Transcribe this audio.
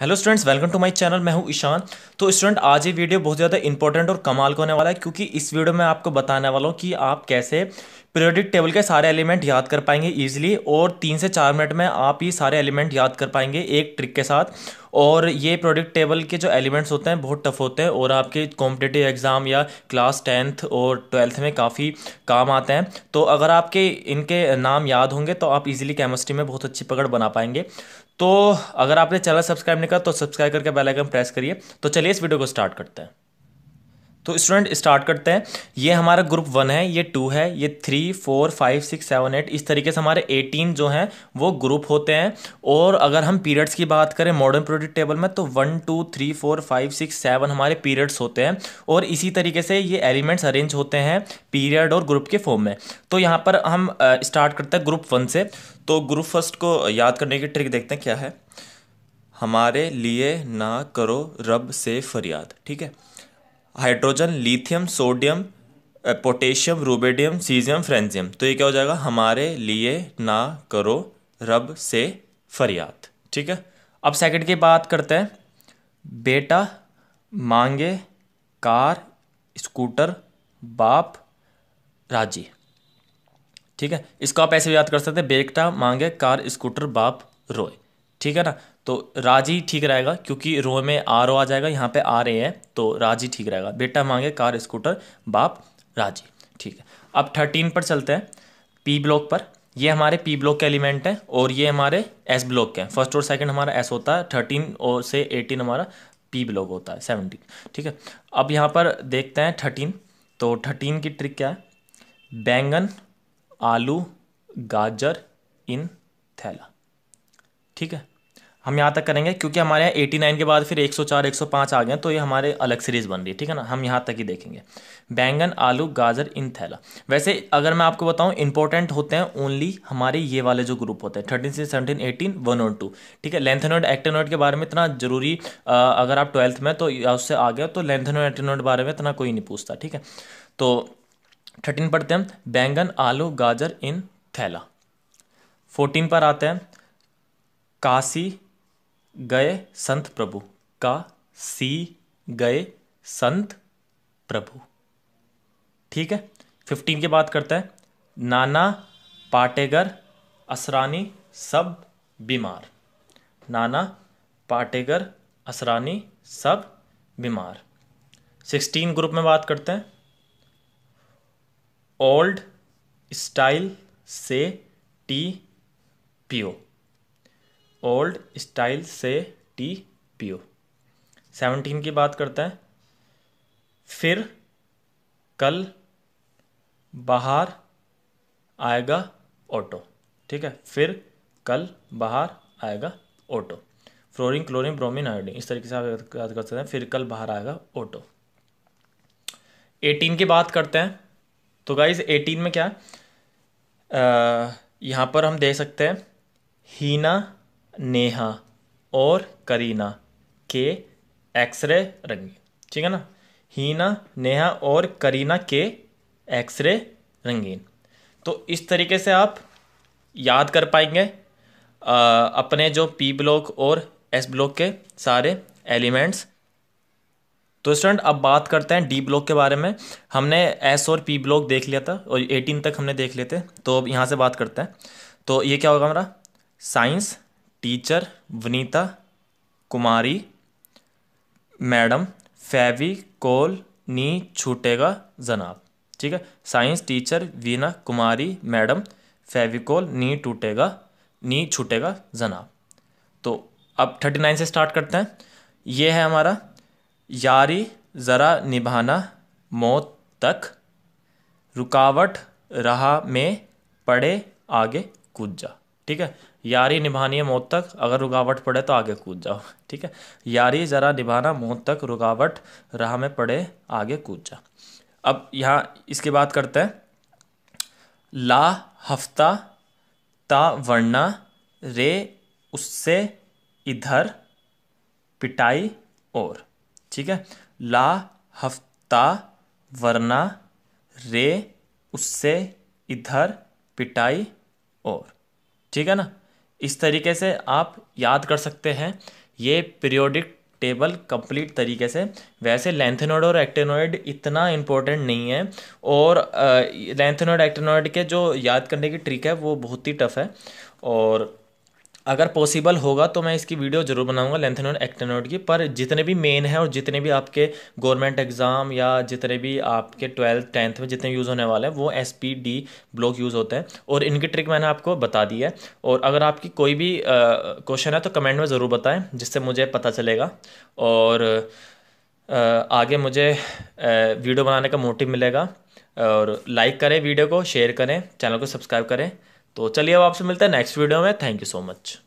hello students welcome to my channel मैं हूं ईशान तो स्टूडेंट आज ये वीडियो बहुत ज़्यादा इंपॉर्टेंट और कमाल का होने वाला है क्योंकि इस वीडियो में आपको बताने वाला हूं कि आप कैसे पीरियडिक टेबल के सारे एलिमेंट याद कर पाएंगे इजीली और तीन से चार मिनट में आप ये सारे एलिमेंट याद कर पाएंगे एक ट्रिक के साथ और ये प्रोडक्ट टेबल के जो एलिमेंट्स होते हैं बहुत टफ होते हैं और आपके कॉम्पिटेटिव एग्ज़ाम या क्लास टेंथ और ट्वेल्थ में काफ़ी काम आते हैं तो अगर आपके इनके नाम याद होंगे तो आप इजीली केमिस्ट्री में बहुत अच्छी पकड़ बना पाएंगे तो अगर आपने चैनल सब्सक्राइब नहीं कर तो सब्सक्राइब करके बेल आइकन प्रेस करिए तो चलिए इस वीडियो को स्टार्ट करते हैं तो स्टूडेंट स्टार्ट करते हैं ये हमारा ग्रुप वन है ये टू है ये three four five six seven eight इस तरीके से हमारे एटीन जो हैं वो ग्रुप होते हैं और अगर हम पीरियड्स की बात करें मॉडर्न प्रोडक्ट टेबल में तो one two three four five six seven हमारे पीरियड्स होते हैं और इसी तरीके से ये एलिमेंट्स अरेंज होते हैं पीरियड और ग्रुप के फॉर्म में तो यहाँ पर हम स्टार्ट करते हैं ग्रुप वन से तो ग्रुप फर्स्ट को याद करने की ट्रिक देखते हैं क्या है हमारे लिए ना करो रब से फरियाद ठीक है hydrogen lithium sodium potassium rubidium caesium francium तो ये क्या हो जाएगा हमारे लिए ना करो रब से फरियाद ठीक है अब सेकंड की बात करते हैं बेटा मांगे कार स्कूटर बाप राजी ठीक है इसको आप ऐसे भी याद कर सकते हैं बेटा मांगे कार स्कूटर बाप रोए ठीक है ना तो राजी ठीक रहेगा क्योंकि रो में आर ओ आ जाएगा यहाँ पे आ रहे हैं तो राजी ठीक रहेगा बेटा मांगे कार स्कूटर बाप राजी ठीक है अब थर्टीन पर चलते हैं पी ब्लॉक पर ये हमारे पी ब्लॉक के एलिमेंट हैं और ये हमारे एस ब्लॉक के हैं फर्स्ट और सेकंड हमारा एस होता है थर्टीन और से एटीन हमारा पी ब्लॉक होता है सेवनटीन ठीक है अब यहाँ पर देखते हैं थर्टीन तो थर्टीन की ट्रिक क्या है बैंगन आलू गाजर इन थैला ठीक है हम यहाँ तक करेंगे क्योंकि हमारे यहाँ एटी नाइन के बाद फिर एक सौ चार एक सौ पाँच आ गए तो ये हमारे अलग सीरीज़ बन रही है ठीक है ना हम यहाँ तक ही देखेंगे बैंगन आलू गाजर इन थैला वैसे अगर मैं आपको बताऊँ इंपॉर्टेंट होते हैं ओनली हमारे ये वाले जो ग्रुप होते हैं thirteen six seventeen eighteen one और टू ठीक है लेंथनोड एक्टेनोड के बारे में इतना जरूरी अगर आप ट्वेल्थ में तो उससे आ गया तो लेंथनोड एक्टेनोड बारे में इतना कोई नहीं पूछता ठीक है तो थर्टीन पढ़ते हैं बैंगन आलू गाजर इन थैला फोर्टीन पर आते हैं काशी गए संत प्रभु का सी गए संत प्रभु ठीक है फिफ्टीन की बात करते हैं नाना पाटेगर असरानी सब बीमार नाना पाटेगर असरानी सब बीमार सिक्सटीन ग्रुप में बात करते हैं ओल्ड स्टाइल से टी पियो ओल्ड स्टाइल से टी पियो सेवनटीन की बात करते हैं फिर कल बाहर आएगा ऑटो ठीक है फिर कल बाहर आएगा auto fluorine chlorine bromine iodine इस तरीके से आप याद कर सकते हैं फिर कल बाहर आएगा ऑटो एटीन की बात करते हैं तो गाइज एटीन में क्या है यहाँ पर हम देख सकते हैं हीना नेहा और करीना के एक्सरे रंगे ठीक है ना हीना नेहा और करीना के एक्सरे रंगीन तो इस तरीके से आप याद कर पाएंगे अपने जो पी ब्लॉक और एस ब्लॉक के सारे एलिमेंट्स तो स्टूडेंट अब बात करते हैं डी ब्लॉक के बारे में हमने एस और पी ब्लॉक देख लिया था और एटीन तक हमने देख लेते तो अब यहाँ से बात करते हैं तो ये क्या होगा हमारा science teacher Vanita Kumari madam Fevicol नी छूटेगा जनाब ठीक है science teacher Veena Kumari madam Fevicol नी टूटेगा नी छूटेगा जनाब तो अब थर्टी नाइन से स्टार्ट करते हैं ये है हमारा यारी ज़रा निभाना मौत तक रुकावट रहा में पड़े आगे कूद जा ठीक है यारी निभानी है मौत तक अगर रुकावट पड़े तो आगे कूद जाओ ठीक है यारी ज़रा निभाना मौत तक रुकावट राह में पड़े आगे कूद जा अब यहाँ इसकी बात करते हैं ला हफ्ता ता वरना रे उससे इधर पिटाई और ठीक है ला हफ्ता वरना रे उससे इधर पिटाई और ठीक है ना इस तरीके से आप याद कर सकते हैं ये पीरियोडिक टेबल कंप्लीट तरीके से वैसे लेंथेनोइड और एक्टेनोइड इतना इम्पोर्टेंट नहीं है और लेंथेनोइड एक्टेनोइड के जो याद करने की ट्रिक है वो बहुत ही टफ है और अगर पॉसिबल होगा तो मैं इसकी वीडियो जरूर बनाऊंगा एक्ट एक्टेनोड की पर जितने भी मेन हैं और जितने भी आपके गवर्नमेंट एग्ज़ाम या जितने भी आपके ट्वेल्थ टेंथ में जितने यूज़ होने वाले हैं वो S P D block use होते हैं और इनकी ट्रिक मैंने आपको बता दी है और अगर आपकी कोई भी क्वेश्चन है तो कमेंट में ज़रूर बताएं जिससे मुझे पता चलेगा और आ, आगे मुझे वीडियो बनाने का मोटिव मिलेगा और लाइक करें वीडियो को शेयर करें चैनल को सब्सक्राइब करें तो चलिए अब आपसे मिलते हैं नेक्स्ट वीडियो में थैंक यू सो मच